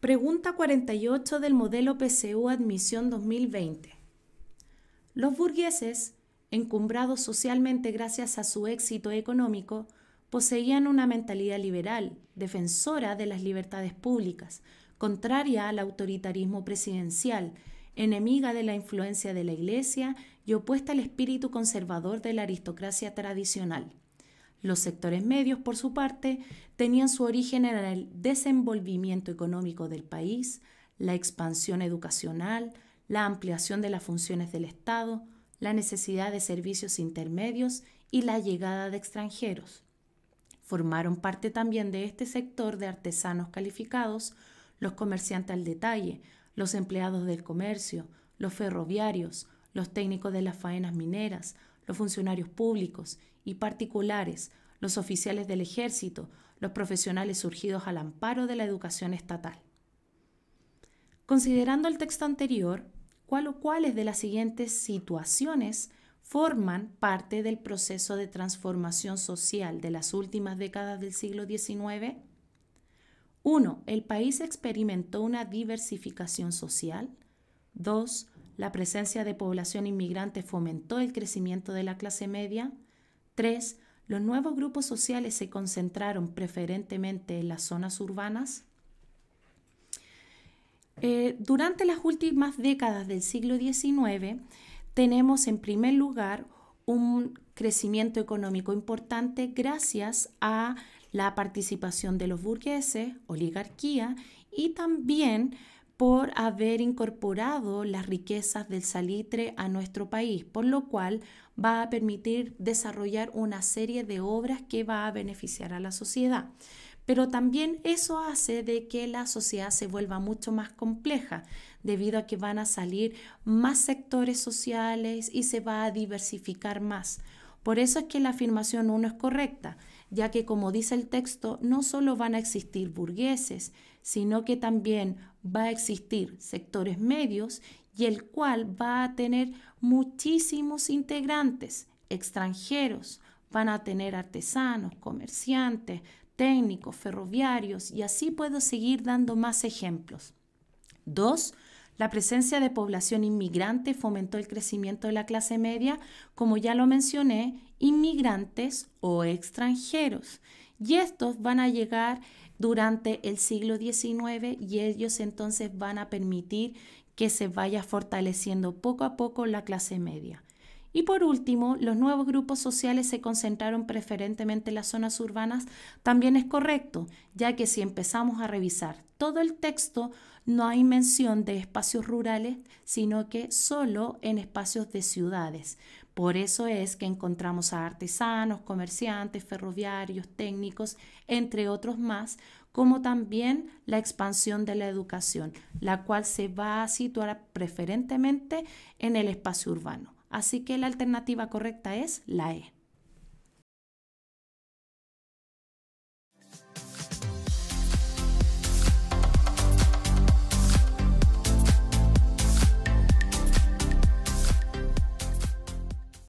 Pregunta 48 del modelo PCU Admisión 2020. Los burgueses, encumbrados socialmente gracias a su éxito económico, poseían una mentalidad liberal, defensora de las libertades públicas, contraria al autoritarismo presidencial, enemiga de la influencia de la Iglesia y opuesta al espíritu conservador de la aristocracia tradicional. Los sectores medios, por su parte, tenían su origen en el desenvolvimiento económico del país, la expansión educacional, la ampliación de las funciones del Estado, la necesidad de servicios intermedios y la llegada de extranjeros. Formaron parte también de este sector de artesanos calificados los comerciantes al detalle, los empleados del comercio, los ferroviarios, los técnicos de las faenas mineras, los funcionarios públicos y particulares, los oficiales del ejército, los profesionales surgidos al amparo de la educación estatal. Considerando el texto anterior, ¿cuál o cuáles de las siguientes situaciones forman parte del proceso de transformación social de las últimas décadas del siglo XIX? 1. El país experimentó una diversificación social. 2. La presencia de población inmigrante fomentó el crecimiento de la clase media. 3. Los nuevos grupos sociales se concentraron preferentemente en las zonas urbanas. Eh, durante las últimas décadas del siglo XIX tenemos en primer lugar un crecimiento económico importante gracias a la participación de los burgueses, oligarquía y también por haber incorporado las riquezas del salitre a nuestro país, por lo cual va a permitir desarrollar una serie de obras que va a beneficiar a la sociedad. Pero también eso hace de que la sociedad se vuelva mucho más compleja, debido a que van a salir más sectores sociales y se va a diversificar más. Por eso es que la afirmación 1 es correcta, ya que como dice el texto, no solo van a existir burgueses, sino que también va a existir sectores medios y el cual va a tener muchísimos integrantes extranjeros, van a tener artesanos, comerciantes, técnicos, ferroviarios y así puedo seguir dando más ejemplos. Dos, la presencia de población inmigrante fomentó el crecimiento de la clase media, como ya lo mencioné, inmigrantes o extranjeros. Y estos van a llegar durante el siglo XIX y ellos entonces van a permitir que se vaya fortaleciendo poco a poco la clase media. Y por último, los nuevos grupos sociales se concentraron preferentemente en las zonas urbanas, también es correcto, ya que si empezamos a revisar todo el texto, no hay mención de espacios rurales, sino que solo en espacios de ciudades. Por eso es que encontramos a artesanos, comerciantes, ferroviarios, técnicos, entre otros más, como también la expansión de la educación, la cual se va a situar preferentemente en el espacio urbano. Así que la alternativa correcta es la E.